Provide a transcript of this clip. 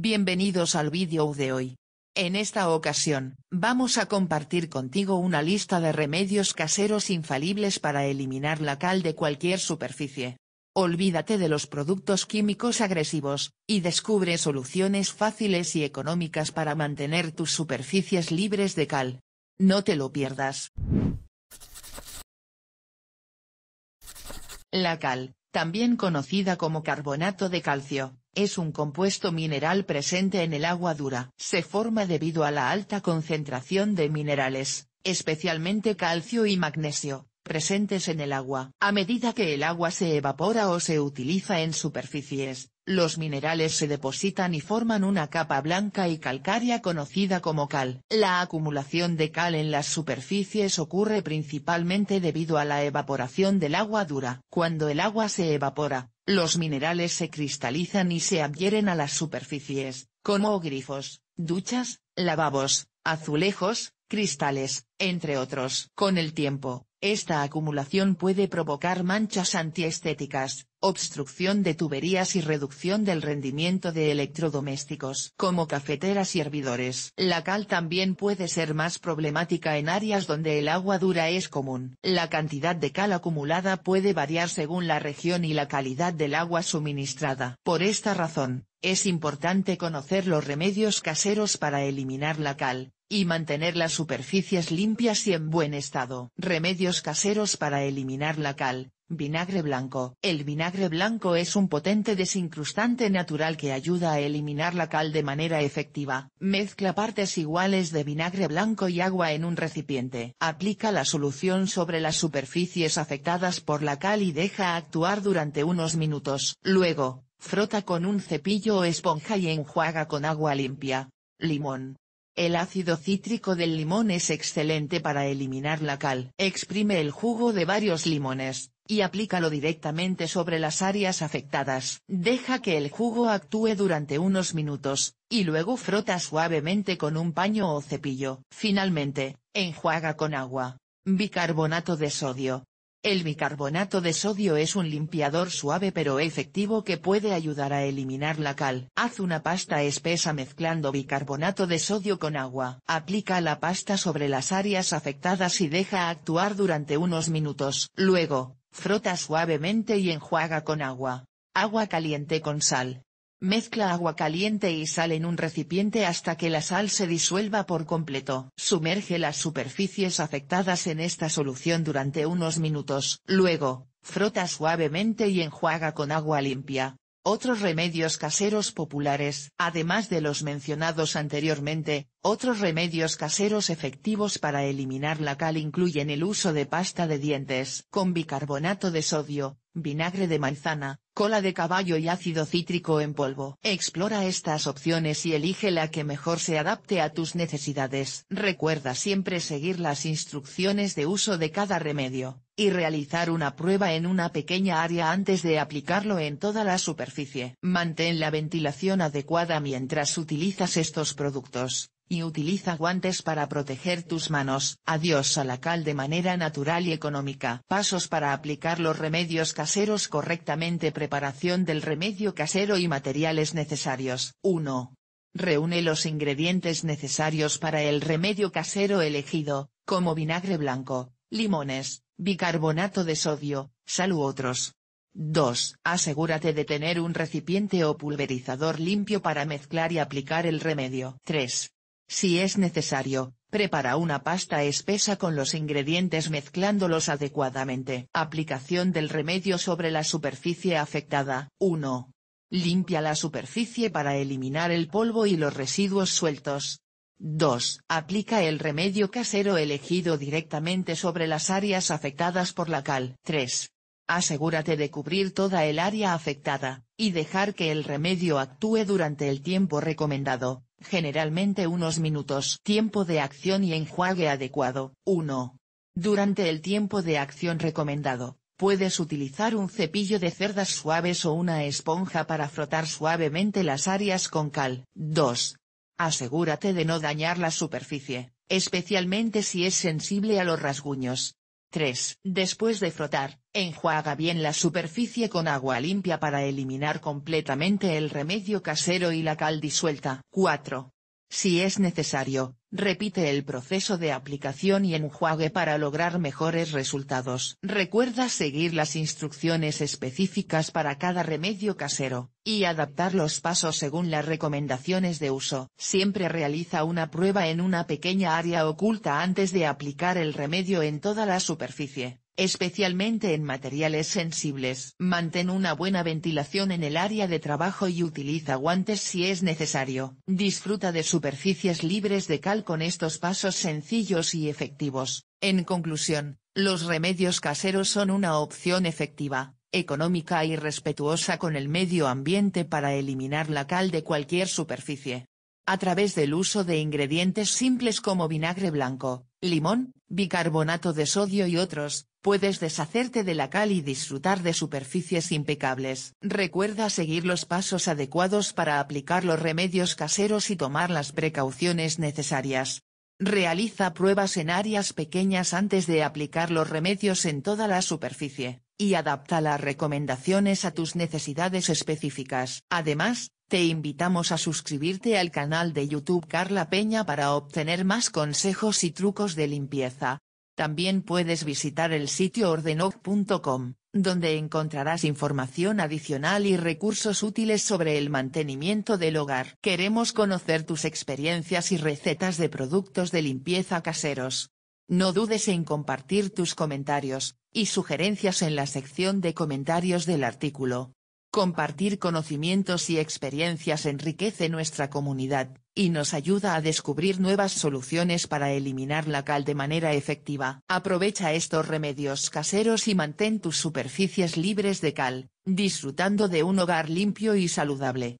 Bienvenidos al vídeo de hoy. En esta ocasión, vamos a compartir contigo una lista de remedios caseros infalibles para eliminar la cal de cualquier superficie. Olvídate de los productos químicos agresivos, y descubre soluciones fáciles y económicas para mantener tus superficies libres de cal. No te lo pierdas. La cal, también conocida como carbonato de calcio, es un compuesto mineral presente en el agua dura. Se forma debido a la alta concentración de minerales, especialmente calcio y magnesio, presentes en el agua. A medida que el agua se evapora o se utiliza en superficies, los minerales se depositan y forman una capa blanca y calcárea conocida como cal. La acumulación de cal en las superficies ocurre principalmente debido a la evaporación del agua dura. Cuando el agua se evapora, los minerales se cristalizan y se adhieren a las superficies, como grifos, duchas, lavabos, azulejos, cristales, entre otros. Con el tiempo, esta acumulación puede provocar manchas antiestéticas, obstrucción de tuberías y reducción del rendimiento de electrodomésticos como cafeteras y hervidores. La cal también puede ser más problemática en áreas donde el agua dura es común. La cantidad de cal acumulada puede variar según la región y la calidad del agua suministrada. Por esta razón, es importante conocer los remedios caseros para eliminar la cal, y mantener las superficies limpias y en buen estado. Remedios caseros para eliminar la cal, vinagre blanco. El vinagre blanco es un potente desincrustante natural que ayuda a eliminar la cal de manera efectiva. Mezcla partes iguales de vinagre blanco y agua en un recipiente. Aplica la solución sobre las superficies afectadas por la cal y deja actuar durante unos minutos. Luego, frota con un cepillo o esponja y enjuaga con agua limpia. Limón. El ácido cítrico del limón es excelente para eliminar la cal. Exprime el jugo de varios limones, y aplícalo directamente sobre las áreas afectadas. Deja que el jugo actúe durante unos minutos, y luego frota suavemente con un paño o cepillo. Finalmente, enjuaga con agua, bicarbonato de sodio, el bicarbonato de sodio es un limpiador suave pero efectivo que puede ayudar a eliminar la cal. Haz una pasta espesa mezclando bicarbonato de sodio con agua. Aplica la pasta sobre las áreas afectadas y deja actuar durante unos minutos. Luego, frota suavemente y enjuaga con agua. Agua caliente con sal. Mezcla agua caliente y sal en un recipiente hasta que la sal se disuelva por completo. Sumerge las superficies afectadas en esta solución durante unos minutos. Luego, frota suavemente y enjuaga con agua limpia. Otros remedios caseros populares, además de los mencionados anteriormente, otros remedios caseros efectivos para eliminar la cal incluyen el uso de pasta de dientes con bicarbonato de sodio, vinagre de manzana, cola de caballo y ácido cítrico en polvo. Explora estas opciones y elige la que mejor se adapte a tus necesidades. Recuerda siempre seguir las instrucciones de uso de cada remedio y realizar una prueba en una pequeña área antes de aplicarlo en toda la superficie. Mantén la ventilación adecuada mientras utilizas estos productos, y utiliza guantes para proteger tus manos. Adiós a la cal de manera natural y económica. Pasos para aplicar los remedios caseros correctamente Preparación del remedio casero y materiales necesarios. 1. Reúne los ingredientes necesarios para el remedio casero elegido, como vinagre blanco, limones, bicarbonato de sodio, sal u otros. 2. Asegúrate de tener un recipiente o pulverizador limpio para mezclar y aplicar el remedio. 3. Si es necesario, prepara una pasta espesa con los ingredientes mezclándolos adecuadamente. Aplicación del remedio sobre la superficie afectada. 1. Limpia la superficie para eliminar el polvo y los residuos sueltos. 2. Aplica el remedio casero elegido directamente sobre las áreas afectadas por la cal. 3. Asegúrate de cubrir toda el área afectada, y dejar que el remedio actúe durante el tiempo recomendado, generalmente unos minutos. Tiempo de acción y enjuague adecuado. 1. Durante el tiempo de acción recomendado, puedes utilizar un cepillo de cerdas suaves o una esponja para frotar suavemente las áreas con cal. 2. Asegúrate de no dañar la superficie, especialmente si es sensible a los rasguños. 3. Después de frotar, enjuaga bien la superficie con agua limpia para eliminar completamente el remedio casero y la cal disuelta. 4. Si es necesario, repite el proceso de aplicación y enjuague para lograr mejores resultados. Recuerda seguir las instrucciones específicas para cada remedio casero, y adaptar los pasos según las recomendaciones de uso. Siempre realiza una prueba en una pequeña área oculta antes de aplicar el remedio en toda la superficie especialmente en materiales sensibles. Mantén una buena ventilación en el área de trabajo y utiliza guantes si es necesario. Disfruta de superficies libres de cal con estos pasos sencillos y efectivos. En conclusión, los remedios caseros son una opción efectiva, económica y respetuosa con el medio ambiente para eliminar la cal de cualquier superficie. A través del uso de ingredientes simples como vinagre blanco, limón, bicarbonato de sodio y otros, Puedes deshacerte de la cal y disfrutar de superficies impecables. Recuerda seguir los pasos adecuados para aplicar los remedios caseros y tomar las precauciones necesarias. Realiza pruebas en áreas pequeñas antes de aplicar los remedios en toda la superficie, y adapta las recomendaciones a tus necesidades específicas. Además, te invitamos a suscribirte al canal de YouTube Carla Peña para obtener más consejos y trucos de limpieza. También puedes visitar el sitio ordenog.com, donde encontrarás información adicional y recursos útiles sobre el mantenimiento del hogar. Queremos conocer tus experiencias y recetas de productos de limpieza caseros. No dudes en compartir tus comentarios y sugerencias en la sección de comentarios del artículo. Compartir conocimientos y experiencias enriquece nuestra comunidad, y nos ayuda a descubrir nuevas soluciones para eliminar la cal de manera efectiva. Aprovecha estos remedios caseros y mantén tus superficies libres de cal, disfrutando de un hogar limpio y saludable.